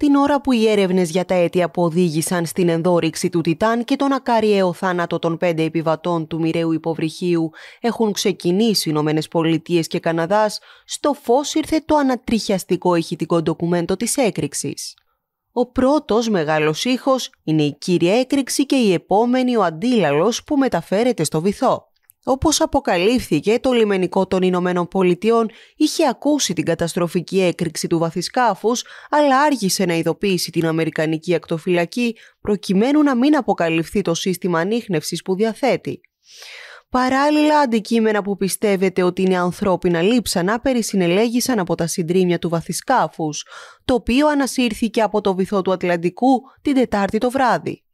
την ώρα που οι έρευνες για τα αίτια που οδήγησαν στην ενδόρυξη του Τιτάν και τον ακαριαίο θάνατο των πέντε επιβατών του μοιραίου υποβρυχίου έχουν ξεκινήσει οι Ηνωμένες Πολιτείες και Καναδάς, στο φως ήρθε το ανατριχιαστικό ηχητικό ντοκουμέντο της έκρηξης. Ο πρώτος μεγάλος ήχος είναι η κύρια έκρηξη και η επόμενη ο αντίλαλος που μεταφέρεται στο βυθό. Όπως αποκαλύφθηκε, το λιμενικό των Ηνωμένων Πολιτειών είχε ακούσει την καταστροφική έκρηξη του βαθισκάφους, αλλά άργησε να ειδοποιήσει την Αμερικανική ακτοφυλακή προκειμένου να μην αποκαλυφθεί το σύστημα ανείχνευσης που διαθέτει. Παράλληλα, αντικείμενα που πιστεύετε ότι είναι ανθρώπινα λείψανα περισυνελέγησαν από τα συντρίμια του βαθισκάφους, το οποίο ανασύρθηκε από το βυθό του Ατλαντικού την Τετάρτη το βράδυ.